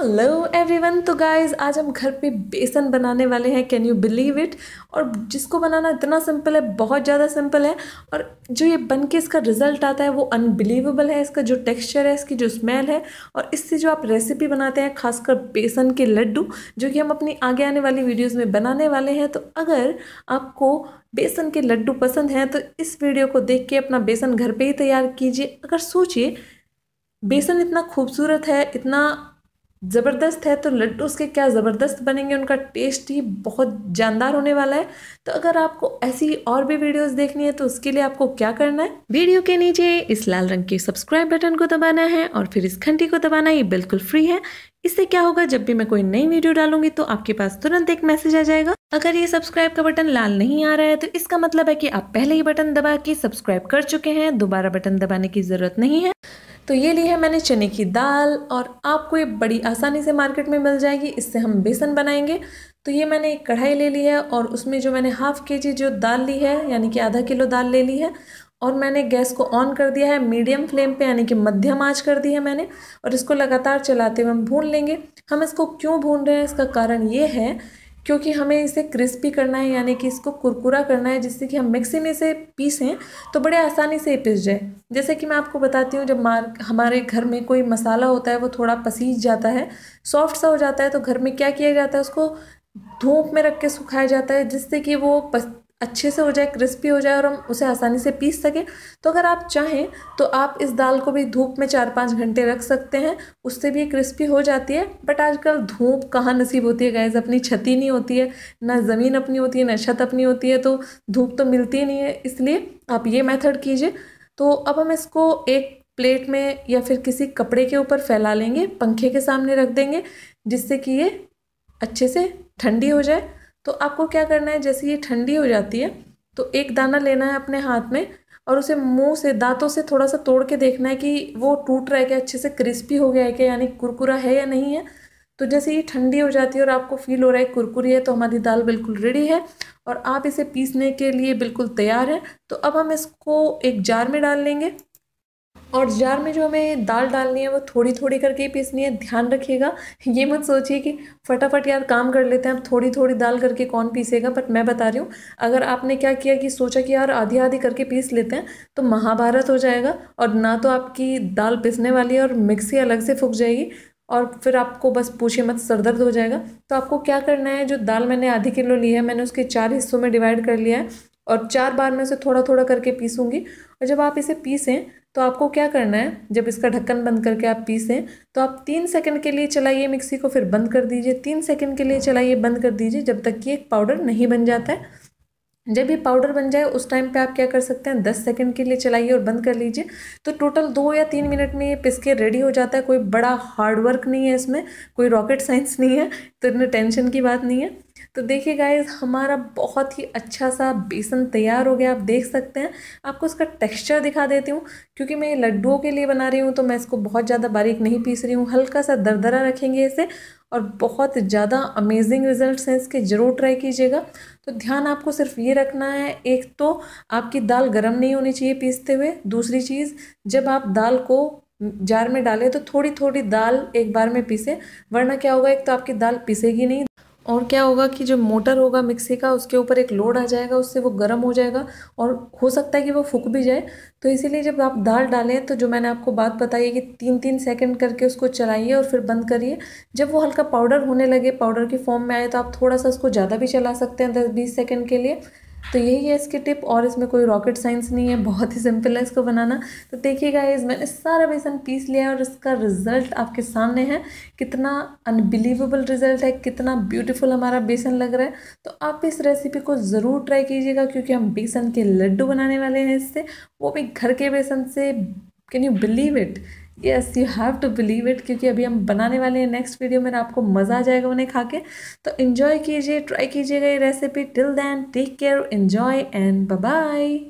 hello everyone तो guys आज हम घर पे बेसन बनाने वाले हैं कैन यू बिलीव इट और जिसको बनाना इतना सिंपल है बहुत ज़्यादा सिंपल है और जो ये बन के इसका रिज़ल्ट आता है वो अनबिलीवेबल है इसका जो टेक्सचर है इसकी जो स्मेल है और इससे जो आप रेसिपी बनाते हैं खासकर बेसन के लड्डू जो कि हम अपनी आगे आने वाली वीडियोज़ में बनाने वाले हैं तो अगर आपको बेसन के लड्डू पसंद हैं तो इस वीडियो को देख के अपना बेसन घर पर ही तैयार कीजिए अगर सोचिए बेसन इतना खूबसूरत है इतना ज़बरदस्त है तो लड्डू उसके क्या ज़बरदस्त बनेंगे उनका टेस्ट ही बहुत जानदार होने वाला है तो अगर आपको ऐसी और भी वीडियोस देखनी है तो उसके लिए आपको क्या करना है वीडियो के नीचे इस लाल रंग के सब्सक्राइब बटन को दबाना है और फिर इस घंटी को दबाना ये बिल्कुल फ्री है इससे क्या होगा जब भी मैं कोई नई वीडियो डालूंगी तो आपके पास तुरंत एक मैसेज आ जाएगा अगर ये सब्सक्राइब का बटन लाल नहीं आ रहा है तो इसका मतलब है कि आप पहले ही बटन दबा के सब्सक्राइब कर चुके हैं दोबारा बटन दबाने की जरूरत नहीं है तो ये ली है मैंने चने की दाल और आपको ये बड़ी आसानी से मार्केट में मिल जाएगी इससे हम बेसन बनाएंगे तो ये मैंने एक कढ़ाई ले ली है और उसमें जो मैंने हाफ़ के जी जो दाल ली है यानी कि आधा किलो दाल ले ली है और मैंने गैस को ऑन कर दिया है मीडियम फ्लेम पे यानी कि मध्यम आंच कर दी है मैंने और इसको लगातार चलाते हुए हम भून लेंगे हम इसको क्यों भून रहे हैं इसका कारण ये है क्योंकि हमें इसे क्रिस्पी करना है यानी कि इसको कुरकुरा करना है जिससे कि हम मिक्सी में से पीसें तो बड़े आसानी से पिस जाए जैसे कि मैं आपको बताती हूँ जब मार हमारे घर में कोई मसाला होता है वो थोड़ा पसीज जाता है सॉफ्ट सा हो जाता है तो घर में क्या किया जाता है उसको धूप में रख के सुखाया जाता है जिससे कि वो पस अच्छे से हो जाए क्रिस्पी हो जाए और हम उसे आसानी से पीस सकें तो अगर आप चाहें तो आप इस दाल को भी धूप में चार पाँच घंटे रख सकते हैं उससे भी क्रिस्पी हो जाती है बट आजकल धूप कहाँ नसीब होती है गैस अपनी छती नहीं होती है ना ज़मीन अपनी होती है ना छत अपनी होती है तो धूप तो मिलती नहीं है इसलिए आप ये मेथड कीजिए तो अब हम इसको एक प्लेट में या फिर किसी कपड़े के ऊपर फैला लेंगे पंखे के सामने रख देंगे जिससे कि ये अच्छे से ठंडी हो जाए तो आपको क्या करना है जैसे ये ठंडी हो जाती है तो एक दाना लेना है अपने हाथ में और उसे मुंह से दांतों से थोड़ा सा तोड़ के देखना है कि वो टूट रहा है क्या अच्छे से क्रिस्पी हो गया है क्या यानी कुरकुरा है या नहीं है तो जैसे ये ठंडी हो जाती है और आपको फील हो रहा है कुरकुरी है तो हमारी दाल बिल्कुल रेडी है और आप इसे पीसने के लिए बिल्कुल तैयार है तो अब हम इसको एक जार में डाल लेंगे और जार में जो हमें दाल डालनी है वो थोड़ी थोड़ी करके ही पीसनी है ध्यान रखिएगा ये मत सोचिए कि फटाफट यार काम कर लेते हैं अब थोड़ी थोड़ी दाल करके कौन पीसेगा बट मैं बता रही हूँ अगर आपने क्या किया कि सोचा कि यार आधी आधी करके पीस लेते हैं तो महाभारत हो जाएगा और ना तो आपकी दाल पिसने वाली है और मिक्सी अलग से फूक जाएगी और फिर आपको बस पूछे मत सर दर्द हो जाएगा तो आपको क्या करना है जो दाल मैंने आधी किलो ली है मैंने उसके चार हिस्सों में डिवाइड कर लिया है और चार बार मैं उसे थोड़ा थोड़ा करके पीसूँगी और जब आप इसे पीसें तो आपको क्या करना है जब इसका ढक्कन बंद करके आप पीसें तो आप तीन सेकंड के लिए चलाइए मिक्सी को फिर बंद कर दीजिए तीन सेकंड के लिए चलाइए बंद कर दीजिए जब तक कि एक पाउडर नहीं बन जाता है जब ये पाउडर बन जाए उस टाइम पे आप क्या कर सकते हैं दस सेकंड के लिए चलाइए और बंद कर लीजिए तो टोटल दो या तीन मिनट में ये पिसके रेडी हो जाता है कोई बड़ा हार्डवर्क नहीं है इसमें कोई रॉकेट साइंस नहीं है तो इतने टेंशन की बात नहीं है तो देखिए गाइज हमारा बहुत ही अच्छा सा बेसन तैयार हो गया आप देख सकते हैं आपको इसका टेक्स्चर दिखा देती हूँ क्योंकि मैं लड्डुओं के लिए बना रही हूँ तो मैं इसको बहुत ज़्यादा बारीक नहीं पीस रही हूँ हल्का सा दरदरा रखेंगे इसे और बहुत ज़्यादा अमेजिंग रिजल्ट्स हैं इसके ज़रूर ट्राई कीजिएगा तो ध्यान आपको सिर्फ ये रखना है एक तो आपकी दाल गर्म नहीं होनी चाहिए पीसते हुए दूसरी चीज़ जब आप दाल को जार में डालें तो थोड़ी थोड़ी दाल एक बार में पीसें वरना क्या होगा एक तो आपकी दाल पीसेगी नहीं और क्या होगा कि जो मोटर होगा मिक्सी का उसके ऊपर एक लोड आ जाएगा उससे वो गर्म हो जाएगा और हो सकता है कि वो फूक भी जाए तो इसीलिए जब आप दाल डालें तो जो मैंने आपको बात बताई है कि तीन तीन सेकंड करके उसको चलाइए और फिर बंद करिए जब वो हल्का पाउडर होने लगे पाउडर की फॉर्म में आए तो आप थोड़ा सा उसको ज़्यादा भी चला सकते हैं दस बीस सेकेंड के लिए तो यही है इसकी टिप और इसमें कोई रॉकेट साइंस नहीं है बहुत ही सिंपल है इसको बनाना तो देखिएगा इस मैंने सारा बेसन पीस लिया है और इसका रिज़ल्ट आपके सामने है कितना अनबिलीवेबल रिज़ल्ट है कितना ब्यूटीफुल हमारा बेसन लग रहा है तो आप इस रेसिपी को ज़रूर ट्राई कीजिएगा क्योंकि हम बेसन के लड्डू बनाने वाले हैं इससे वो भी घर के बेसन से can you believe it yes you have to believe it क्योंकि अभी हम बनाने वाले हैं नेक्स्ट वीडियो में आपको मज़ा आ जाएगा उन्हें खा के तो इन्जॉय कीजिए ट्राई कीजिएगा ये recipe till then take care enjoy and bye